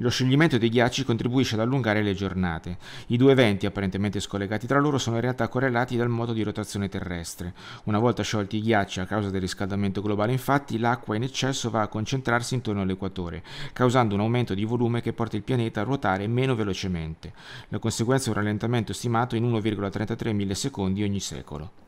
Lo scioglimento dei ghiacci contribuisce ad allungare le giornate. I due eventi, apparentemente scollegati tra loro, sono in realtà correlati dal modo di rotazione terrestre. Una volta sciolti i ghiacci a causa del riscaldamento globale, infatti, l'acqua in eccesso va a concentrarsi intorno all'equatore, causando un aumento di volume che porta il pianeta a ruotare meno velocemente. La conseguenza è un rallentamento stimato in 1,33 millisecondi ogni secolo.